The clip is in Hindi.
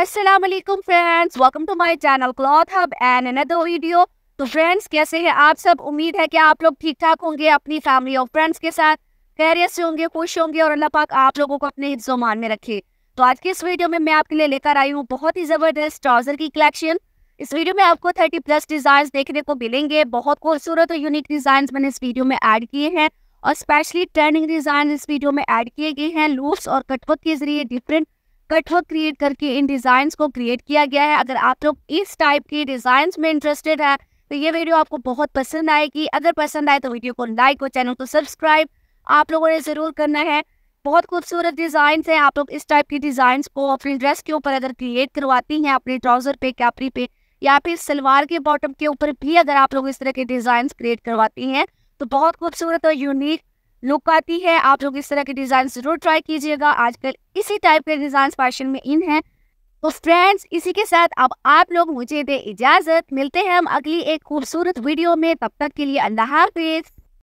Aslam friends welcome to my channel cloth hub and another video तो फ्रेंड्स कैसे हैं आप सब उम्मीद है कि आप लोग ठीक ठाक होंगे अपनी फैमिली और फ्रेंड्स के साथ खैरियत से होंगे खुश होंगे और अल्लाह पाक आप लोगों को अपने मान में रखे तो आज के इस वीडियो में मैं आपके लिए लेकर आई हूँ बहुत ही ज़बरदस्त ट्राउज़र की कलेक्शन इस वीडियो में आपको थर्टी प्लस डिज़ाइन देखने को मिलेंगे बहुत खूबसूरत और यूनिक डिज़ाइन मैंने इस वीडियो में ऐड किए हैं और स्पेशली ट्रेंडिंग डिज़ाइन इस वीडियो में ऐड किए गए हैं लूप्स और कटवर्क के जरिए डिफरेंट कटवर्क क्रिएट करके इन डिजाइन को क्रिएट किया गया है अगर आप लोग इस टाइप के डिजाइन में इंटरेस्टेड है तो ये वीडियो आपको बहुत पसंद आएगी अगर पसंद आए तो वीडियो को लाइक और चैनल को सब्सक्राइब आप लोगों ने ज़रूर करना है बहुत खूबसूरत डिजाइन हैं आप लोग इस टाइप की डिजाइन को अपनी ड्रेस के ऊपर अगर क्रिएट करवाती हैं अपने ट्राउज़र पे कैपरी पे या फिर सलवार के बॉटम के ऊपर भी अगर आप लोग इस तरह के डिजाइन क्रिएट करवाती हैं तो बहुत खूबसूरत और यूनिक लुक आती है आप लोग इस तरह के डिज़ाइन ज़रूर ट्राई कीजिएगा आजकल इसी टाइप के डिज़ाइन फैशन में इन है तो फ्रेंड्स इसी के साथ अब आप लोग मुझे दे इजाज़त मिलते हैं हम अगली एक खूबसूरत वीडियो में तब तक के लिए अल्लाह हाफिज़